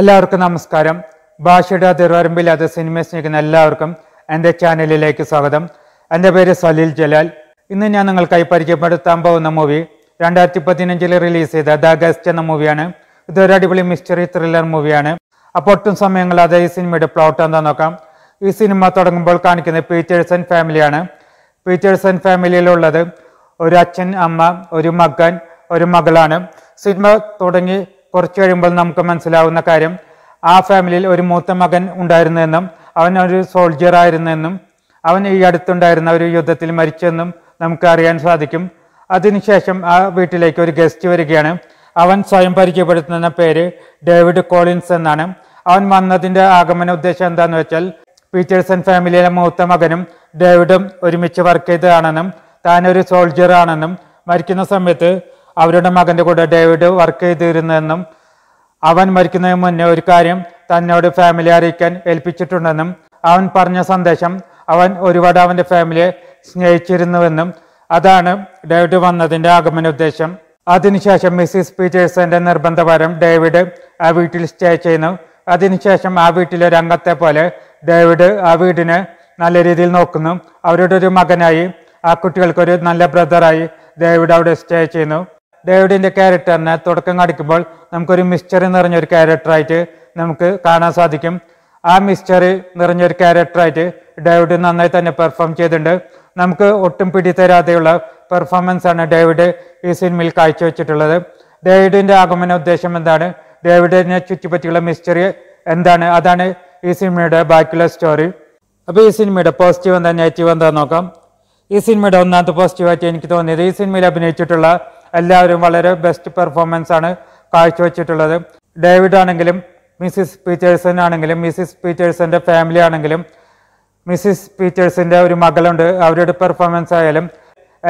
എല്ലാവർക്കും നമസ്കാരം ഭാഷയുടെ അതിർവരമ്പില്ലാതെ സിനിമ സ്നേഹിക്കുന്ന എല്ലാവർക്കും എൻ്റെ ചാനലിലേക്ക് സ്വാഗതം എൻ്റെ പേര് സലീൽ ജലാൽ ഇന്ന് ഞാൻ നിങ്ങൾക്കായി പരിചയപ്പെടുത്താൻ പോകുന്ന മൂവി രണ്ടായിരത്തി പതിനഞ്ചിൽ റിലീസ് ചെയ്ത ദ ഗസ്റ്റ് എന്ന മൂവിയാണ് ഇതൊരു അടിപൊളി മിസ്റ്ററി ത്രില്ലർ മൂവിയാണ് അപ്പോൾ ഒട്ടും സമയങ്ങളാതെ ഈ സിനിമയുടെ പ്ലോട്ട് എന്താ നോക്കാം ഈ സിനിമ തുടങ്ങുമ്പോൾ കാണിക്കുന്നത് പീറ്റേഴ്സൺ ഫാമിലിയാണ് പീറ്റേഴ്സൺ ഫാമിലിയിലുള്ളത് ഒരു അച്ഛൻ അമ്മ ഒരു മകൻ ഒരു മകളാണ് സിനിമ തുടങ്ങി കുറച്ച് കഴിയുമ്പോൾ നമുക്ക് മനസ്സിലാവുന്ന കാര്യം ആ ഫാമിലിയിൽ ഒരു മൂത്ത മകൻ ഉണ്ടായിരുന്നെന്നും അവൻ ഒരു സോൾജിയർ ആയിരുന്നെന്നും അവൻ ഈ അടുത്തുണ്ടായിരുന്ന ഒരു യുദ്ധത്തിൽ മരിച്ചെന്നും നമുക്ക് അറിയാൻ സാധിക്കും അതിനുശേഷം ആ വീട്ടിലേക്ക് ഒരു ഗസ്റ്റ് വരികയാണ് അവൻ സ്വയം പരിചയപ്പെടുത്തുന്ന പേര് ഡേവിഡ് കോളിൻസ് എന്നാണ് അവൻ വന്നതിൻ്റെ ആഗമന ഉദ്ദേശം എന്താണെന്ന് വെച്ചാൽ പീറ്റേഴ്സൺ ഫാമിലിയിലെ മൂത്ത മകനും ഡേവിഡും ഒരുമിച്ച് വർക്ക് ചെയ്തതാണെന്നും താനൊരു സോൾജിയർ ആണെന്നും മരിക്കുന്ന സമയത്ത് അവരുടെ മകൻ്റെ കൂടെ ഡേവിഡ് വർക്ക് ചെയ്തിരുന്നെന്നും അവൻ മരിക്കുന്നതിന് മുന്നേ ഒരു കാര്യം തന്നോട് ഫാമിലി അറിയിക്കാൻ ഏൽപ്പിച്ചിട്ടുണ്ടെന്നും അവൻ പറഞ്ഞ സന്ദേശം അവൻ ഒരുപാട് അവൻ്റെ ഫാമിലിയെ സ്നേഹിച്ചിരുന്നുവെന്നും അതാണ് ഡേവിഡ് വന്നതിൻ്റെ ആഗമന ഉദ്ദേശം അതിനുശേഷം മിസ്സിസ് പീറ്റേഴ്സന്റെ നിർബന്ധപരം ഡേവിഡ് ആ വീട്ടിൽ സ്റ്റേ ചെയ്യുന്നു അതിനുശേഷം ആ വീട്ടിലെ രംഗത്തെ അംഗത്തെ പോലെ ഡേവിഡ് ആ വീടിനെ നല്ല രീതിയിൽ നോക്കുന്നു അവരുടെ ഒരു മകനായി ആ കുട്ടികൾക്കൊരു നല്ല ബ്രദറായി ഡേവിഡ് അവിടെ സ്റ്റേ ചെയ്യുന്നു ഡേവിഡിന്റെ ക്യാരക്ടറിനെ തുടക്കം കടിക്കുമ്പോൾ നമുക്കൊരു മിസ്റ്ററി നിറഞ്ഞൊരു ഒരു ക്യാരക്ടറായിട്ട് നമുക്ക് കാണാൻ സാധിക്കും ആ മിസ്റ്ററി നിറഞ്ഞ ഒരു ക്യാരക്ടറായിട്ട് ഡേവിഡ് നന്നായി തന്നെ പെർഫോം ചെയ്തിട്ടുണ്ട് നമുക്ക് ഒട്ടും പിടിത്തരാതെയുള്ള പെർഫോമൻസ് ആണ് ഡേവിഡ് ഈ സിനിമയിൽ കാഴ്ചവെച്ചിട്ടുള്ളത് ഡേവിഡിൻ്റെ ആഗമന ഉദ്ദേശം എന്താണ് ഡേവിഡിനെ ചുറ്റിപ്പറ്റിയുള്ള മിസ്റ്ററി എന്താണ് അതാണ് ഈ സിനിമയുടെ ബാക്കിയുള്ള സ്റ്റോറി അപ്പോൾ ഈ സിനിമയുടെ പോസിറ്റീവ് എന്താ നെഗറ്റീവ് എന്താ നോക്കാം ഈ സിനിമയുടെ ഒന്നാമത്തെ പോസിറ്റീവായിട്ട് എനിക്ക് തോന്നിയത് ഈ സിനിമയിൽ അഭിനയിച്ചിട്ടുള്ള എല്ലാവരും വളരെ ബെസ്റ്റ് പെർഫോമൻസ് ആണ് കാഴ്ചവെച്ചിട്ടുള്ളത് ഡേവിഡ് ആണെങ്കിലും മിസ്സിസ് പീറ്റേഴ്സൺ ആണെങ്കിലും മിസ്സിസ് പീറ്റേഴ്സൻ്റെ ഫാമിലി ആണെങ്കിലും മിസ്സിസ് പീറ്റേഴ്സിൻ്റെ ഒരു മകളുണ്ട് അവരുടെ പെർഫോമൻസ് ആയാലും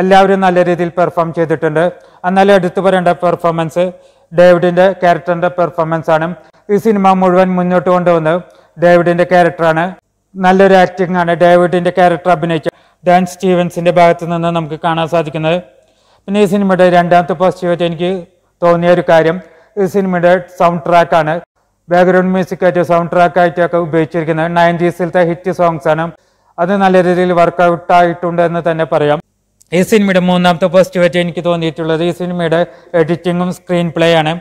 എല്ലാവരും നല്ല രീതിയിൽ പെർഫോം ചെയ്തിട്ടുണ്ട് എന്നാലും എടുത്തു പറയേണ്ട പെർഫോമൻസ് ഡേവിഡിൻ്റെ ക്യാരക്ടറിൻ്റെ പെർഫോമൻസ് ആണ് ഈ സിനിമ മുഴുവൻ മുന്നോട്ട് കൊണ്ടുവന്നത് ഡേവിഡിൻ്റെ ക്യാരക്ടറാണ് നല്ലൊരു ആക്ടിങ് ആണ് ഡേവിഡിൻ്റെ ക്യാരക്ടർ അഭിനയിച്ച ഡാൻ സ്റ്റീവൻസിൻ്റെ ഭാഗത്ത് നിന്ന് നമുക്ക് കാണാൻ സാധിക്കുന്നത് പിന്നെ ഈ സിനിമയുടെ രണ്ടാമത്തെ പോസിറ്റീവായിട്ട് എനിക്ക് തോന്നിയ ഒരു കാര്യം ഈ സിനിമയുടെ സൗണ്ട് ട്രാക്കാണ് ബാക്ക്ഗ്രൗണ്ട് മ്യൂസിക് ആയിട്ട് സൗണ്ട് ട്രാക്കായിട്ടൊക്കെ ഉപയോഗിച്ചിരിക്കുന്നത് നയൻറ്റീസിലത്തെ ഹിറ്റ് സോങ്സ് ആണ് അത് നല്ല രീതിയിൽ വർക്ക്ഔട്ട് ആയിട്ടുണ്ട് എന്ന് തന്നെ പറയാം ഈ സിനിമയുടെ മൂന്നാമത്തെ പോസിറ്റീവായിട്ട് എനിക്ക് തോന്നിയിട്ടുള്ളത് ഈ സിനിമയുടെ എഡിറ്റിങ്ങും സ്ക്രീൻ പ്ലേ ആണ്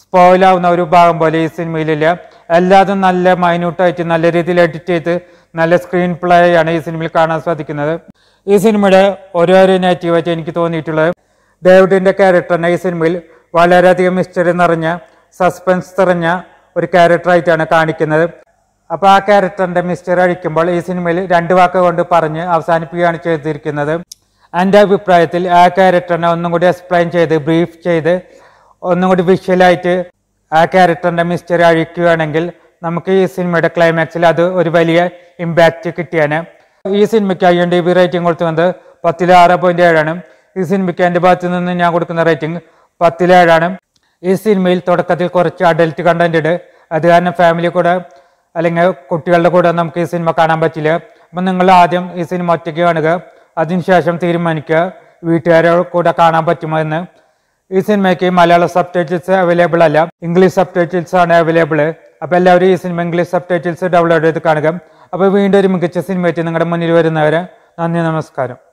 സ്പോയിലാവുന്ന ഒരു ഭാഗം പോലെ ഈ സിനിമയിലില്ല എല്ലാതും നല്ല മൈന്യൂട്ടായിട്ട് നല്ല രീതിയിൽ എഡിറ്റ് ചെയ്ത് നല്ല സ്ക്രീൻ പ്ലേ ആണ് ഈ സിനിമയിൽ കാണാൻ സാധിക്കുന്നത് ഈ സിനിമയുടെ ഓരോരോ നെഗറ്റീവായിട്ട് എനിക്ക് തോന്നിയിട്ടുള്ളത് ഡേവിഡിൻ്റെ ക്യാരക്ടറിനെ ഈ സിനിമയിൽ വളരെയധികം മിസ്റ്ററി നിറഞ്ഞ സസ്പെൻസ് നിറഞ്ഞ ഒരു ക്യാരക്ടറായിട്ടാണ് കാണിക്കുന്നത് അപ്പോൾ ആ ക്യാരക്ടറിൻ്റെ മിസ്റ്ററി അഴിക്കുമ്പോൾ ഈ സിനിമയിൽ രണ്ട് വാക്ക് കൊണ്ട് പറഞ്ഞ് അവസാനിപ്പിക്കുകയാണ് ചെയ്തിരിക്കുന്നത് എൻ്റെ അഭിപ്രായത്തിൽ ആ ക്യാരക്ടറിനെ ഒന്നും കൂടി എക്സ്പ്ലെയിൻ ചെയ്ത് ബ്രീഫ് ചെയ്ത് ഒന്നും കൂടി വിഷ്വലായിട്ട് ആ ക്യാരക്ടറിൻ്റെ മിസ്റ്ററി അഴിക്കുകയാണെങ്കിൽ നമുക്ക് ഈ സിനിമയുടെ ക്ലൈമാക്സിൽ അത് ഒരു വലിയ ഇമ്പാക്റ്റ് കിട്ടിയാണ് ഈ സിനിമയ്ക്ക് I M D B rating കൊടുക്കുന്നത് പത്തിലാറ് പോയിൻറ്റ് ഏഴാണ് ഈ സിനിമയ്ക്ക് എൻ്റെ ഭാഗത്തു നിന്ന് ഞാൻ കൊടുക്കുന്ന റേറ്റിംഗ് പത്തിലേഴാണ് ഈ സിനിമയിൽ തുടക്കത്തിൽ കുറച്ച് അഡൽറ്റ് കണ്ടന്റ് ഉണ്ട് അത് കാരണം ഫാമിലി കൂടെ അല്ലെങ്കിൽ കുട്ടികളുടെ കൂടെ നമുക്ക് ഈ സിനിമ കാണാൻ പറ്റില്ല അപ്പം നിങ്ങൾ ആദ്യം ഈ സിനിമ ഒറ്റയ്ക്ക് കാണുക അതിനുശേഷം തീരുമാനിക്കുക വീട്ടുകാരോട് കൂടെ കാണാൻ പറ്റുമോ എന്ന് ഈ സിനിമയ്ക്ക് മലയാള സബ് ടൈറ്റിൽസ് അവൈലബിൾ അല്ല ഇംഗ്ലീഷ് സബ് ടൈറ്റിൽസ് ആണ് അവൈലബിൾ അപ്പോൾ എല്ലാവരും ഈ സിനിമ ഇംഗ്ലീഷ് സബ് ടൈറ്റിൽസ് ഡൗൺലോഡ് ചെയ്ത് കാണുക അപ്പോൾ വീണ്ടും ഒരു മികച്ച സിനിമയ്ക്ക് നിങ്ങളുടെ മുന്നിൽ വരുന്നവരെ നന്ദി നമസ്കാരം